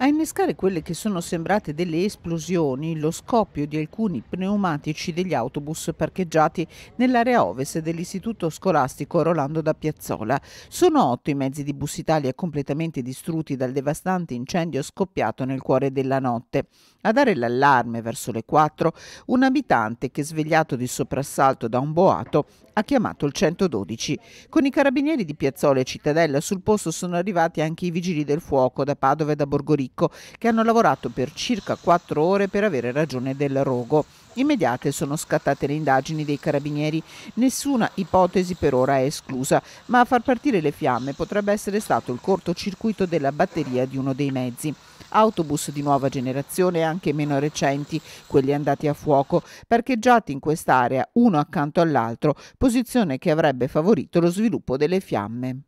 A innescare quelle che sono sembrate delle esplosioni, lo scoppio di alcuni pneumatici degli autobus parcheggiati nell'area ovest dell'istituto scolastico Rolando da Piazzola. Sono otto i mezzi di Bus Italia completamente distrutti dal devastante incendio scoppiato nel cuore della notte. A dare l'allarme verso le 4, un abitante che svegliato di soprassalto da un boato ha chiamato il 112. Con i carabinieri di Piazzola e Cittadella sul posto sono arrivati anche i vigili del fuoco da Padova e da Borgoricco che hanno lavorato per circa quattro ore per avere ragione del rogo. Immediate sono scattate le indagini dei carabinieri. Nessuna ipotesi per ora è esclusa, ma a far partire le fiamme potrebbe essere stato il cortocircuito della batteria di uno dei mezzi autobus di nuova generazione e anche meno recenti, quelli andati a fuoco, parcheggiati in quest'area uno accanto all'altro, posizione che avrebbe favorito lo sviluppo delle fiamme.